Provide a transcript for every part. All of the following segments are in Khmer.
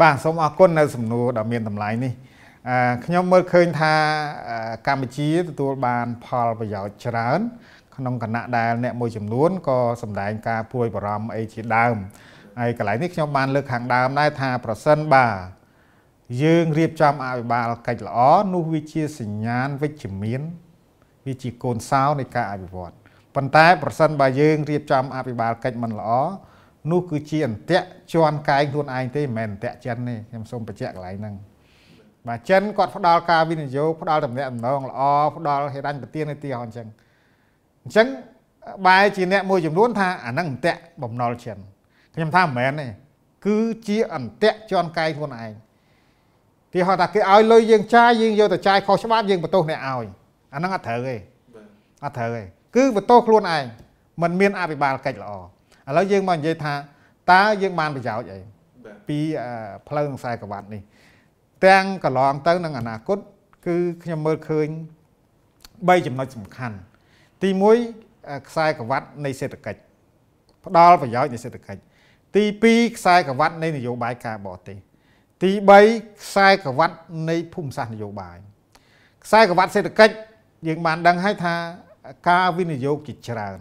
បាទសូមអរគុណនៅសំណួរដ៏មានតម្លៃនេះខ្ញុំមើលឃើញថាកម្ពុជាទទួលបានផលប្រយោជន៍ច្រើន ក្នុងគណៈដែល អ្នកមួយចំនួនក៏សម្ដែង ការពួយបារម្ភអីជាដើមហើយកន្លែងនេះខ្ញុំបានលើកខាងដើមដែរថា ប្រសិនបាទយើងរៀបចំអភិបាលកិច្ចល្អនោះវាជាសញ្ញាណវិជ្ជមានវាជាកូនសោនៃការអភិវឌ្ឍប៉ុន្តែប្រសិនបើយើងរៀបចំអភិបាលកិច្ចមិនល្អនោះគឺជាអន្តៈជន់កាយខ្លួនឯងទេមិនមែនអន្តៈចិនទេខ្ញុំសូមបញ្ជាក់កន្លែងហ្នឹងបាទចិនគាត់ផ្ដល់ការវិនិយោគផ្ដល់តំណែងដំណងល្អផ្ដល់ហេរញ្ញប្រទាននេះទីអញ្ចឹងអញ្ចឹងបែរជាអ្នកមួយចំនួនថាអាហ្នឹងអន្តៈបំណុលចិនខ្ញុំថាមិនមែនទេគឺជាអន្តៈជន់កាយខ្លួនឯងគេហៅថាគេឲ្យលុយយើងចាយយើងយកទៅចាយខុសច្បាប់យើងបន្ទោសអ្នកឲ្យអាហ្នឹងអត់ត្រូវទេអត់ត្រូវទេគឺបន្ទោសខ្លួនឯងมันមានអភិបាលកិច្ចល្អឥឡូវយើងមកនិយាយថាតើយើងបានប្រយោជន៍អីពីផ្លូវខ្សែក្រវ៉ាត់នេះ ទាំងកន្លងទៅនឹងអនាគតគឺខ្ញុំមើលឃើញ3ចំណុចសំខាន់ទី1ខ្សែក្រវ៉ាត់នៃសេដ្ឋកិច្ចផ្ដល់ប្រយោជន៍នៃសេដ្ឋកិច្ចទី2ខ្សែក្រវ៉ាត់នៃ នយោបាយការបរទេសទី3ខ្សែក្រវ៉ាត់នៃភូមិសាស្ត្រនយោបាយខ្សែក្រវ៉ាត់សេដ្ឋកិច្ចយើងបានដឹងហើយថាការវិនិយោគជាច្រើន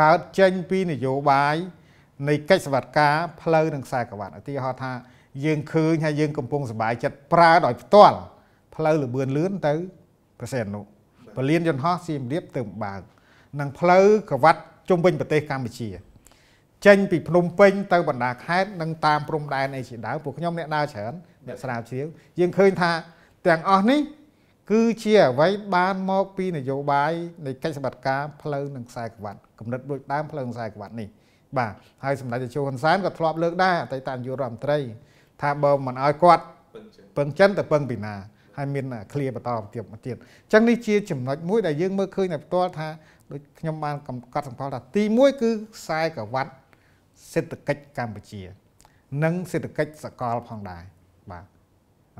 កើតចេញពីនយោបាយនៃកិច្ចសវត្ថការផ្លូវនិងខ្សែក្រវ៉ាត់ឧទាហរណ៍ថាយើងឃើញហើយយើងកំពុងសប្បាយចិត្តប្រើដោយផ្ទាល់ ផ្លូវលបឿនលឿនទៅប្រសិទ្ធនុពលានយន្តហោះសៀមរាបទៅបើកនិងផ្លូវក្រវ៉ាត់ជុំវិញប្រទេសកម្ពុជាចេញពីភ្នំពេញ ទៅបណ្ដាខេត្តនិងតាមព្រំដែនអីជាដើមពួកខ្ញុំអ្នកដើរច្រើនអ្នកស្រាវជ្រាវយើងឃើញថាទាំងអស់នេះគឺជាអ្វីបានមកពីនយោបាយនៃកិច្ចសម្បត្តិការផ្លូវនិងខ្សែក្រវ៉ាត់គំនិតដូចដើមផ្លូវនិងខ្សែក្រវ៉ាត់នេះបាទហើយសម្ដេចតេជោហ៊ុនសែនក៏ធ្លាប់លើកដែរអតីតនាយករដ្ឋមន្ត្រីថាបើមិនឲ្យគាត់ពឹងចិនទៅពឹងពីណាហើយមានឃ្លាបន្តទៀតមកទៀតអញ្ចឹងនេះជា ចំណុចមួយដែលយើងមើលឃើញតែផ្ទាល់ថាដូចខ្ញុំបានកំកត់សម្ផលថាទី1គឺខ្សែក្រវ៉ាត់សេដ្ឋកិច្ចកម្ពុជា និងសេដ្ឋកិច្ចសកលផងដែរបាទ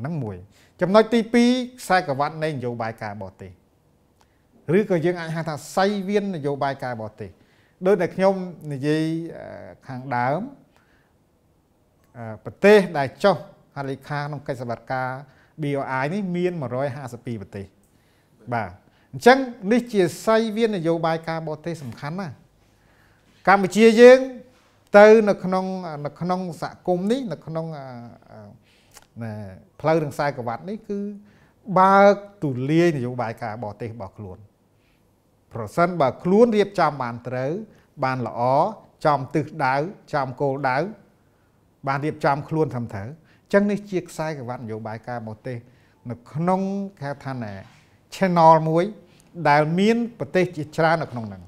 អាហ្នឹងមួយចំណុចទី2ខ្សែក្រវ៉ាត់នៃនយោបាយការបរទេសឬក៏យើង អាចហៅថាសៃវៀននយោបាយការបរទេសដោយតែខ្ញុំនិយាយខាងដើមប្រទេសដែលចុះហត្ថលេខាក្នុងកិច្ចសម្បត្តិការ BOI នេះមាន152ប្រទេសបាទអញ្ចឹងនេះជាសៃវៀននយោបាយការបរទេសសំខាន់ណាកម្ពុជាយើង ទៅ នៅក្នុងនៅក្នុងសហគមន៍នេះ នៅក្នុងណាផ្លូវរង្សែកវ៉ាត់នេះគឺ បើកទូលាយនយោបាយការបរទេសរបស់ខ្លួន ប្រសិនបើខ្លួនរៀបចំបានត្រូវបានល្អចំទិសដៅចំគោលដៅបានរៀបចំខ្លួនត្រឹមត្រូវអញ្ចឹងនេះជាខ្សែក្រវ៉ាត់នយោបាយការបរទេសនៅក្នុងគេថាណា channel មួយដែលមានប្រទេស ជាច្រើននៅក្នុងហ្នឹង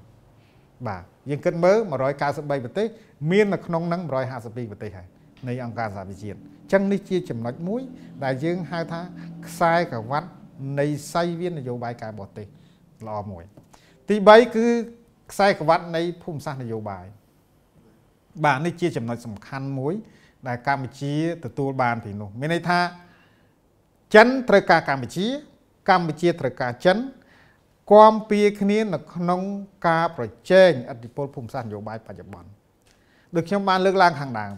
បាទយើងគិតមើល193ប្រទេសមាននៅក្នុងហ្នឹង152ប្រទេសហើយនៃអង្គការសហវិជាតិអញ្ចឹងនេះជា ចំណុចមួយដែលយើងហៅថាខ្សែក្រវ៉ាត់នៃសៃវាននយោបាយការបរទេសល្អមួយទី3គឺខ្សែក្រវ៉ាត់នៃភូមិសាស្ត្រនយោបាយបាទនេះជាចំណុចសំខាន់មួយដែលកម្ពុជាទទួលបានពីនោះមានន័យថាចិនត្រូវការកម្ពុជា កម្ពុជាត្រូវការចិនគាំពៀគ្នានៅក្នុងការប្រជែងអធិបុលភូមិសាស្ត្រនយោបាយបច្ចុប្បន្នដូចខ្ញុំបានលើកឡើងខាងដើម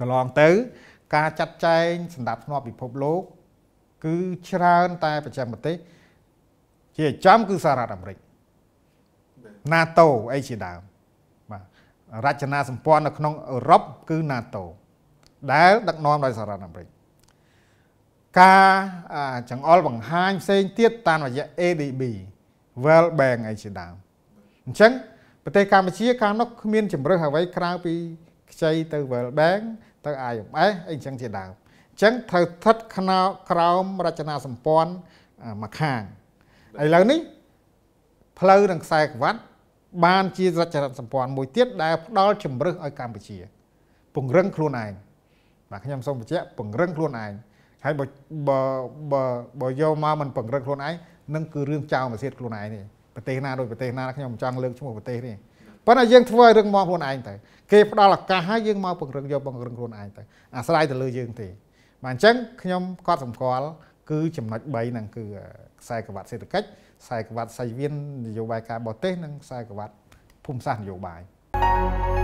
កន្លងទៅ ការចាត់ចែងសម្ដាប់ធ្នាប់ពិភពលោក គឺច្រើនតែប្រចាំប្រទេសជាចំគឺសហរដ្ឋអាមេរិក NATO អីជាដើមបាទរចនាសម្ព័ន្ធនៅ ក្នុងអឺរ៉ុបគឺ NATO ដែល ដឹកនាំដោយសហរដ្ឋអាមេរិកការចង្អុលបង្ហាញផ្សេងទៀតតាមរយៈ ADB World Bank អីជាដើមអញ្ចឹងប្រទេសកម្ពុជាកាលនោះគ្មានជំរើសអ្វីក្រៅពីខ្ចីទៅ World Bank ទៅ IMF អីចឹងជាដើមអញ្ចឹងត្រូវស្ថិតក្រោមរចនាសម្ព័ន្ធមួយខាងឥឡូវនេះផ្លូវនឹងខ្សែក្រវ៉ាត់ បានជារចនាសម្ព័ន្ធមួយទៀតដែលផ្ដល់ជំរឹះឲ្យកម្ពុជាពង្រឹងខ្លួនឯងបាទខ្ញុំសូមបញ្ជាក់ពង្រឹងខ្លួនឯងហើយបើបើបើយកមកមិនពង្រឹងខ្លួនឯងនឹងគឺរឿងចោលមួយទៀតខ្លួនឯងនេះប្រទេសណាដោយប្រទេសណាខ្ញុំមិនចង់លើកឈ្មោះប្រទេសនេះប៉ុន្តែយើងធ្វើឲ្យរឹងមាំខ្លួនឯងទៅគេផ្ដល់ឱកាសឲ្យយើងមកពង្រឹងយកពង្រឹងខ្លួនឯងទៅអាស្រ័យទៅលើយើងទេបាទអញ្ចឹងខ្ញុំក៏សម្គាល់គឺ ចំណុច3ហ្នឹងគឺខ្សែក្រវ៉ាត់សេដ្ឋកិច្ចខ្សែក្រវ៉ាត់សៃវៀននយោបាយការបរទេស និងខ្សែក្រវ៉ាត់ភូមិសាស្ត្រនយោបាយ thank you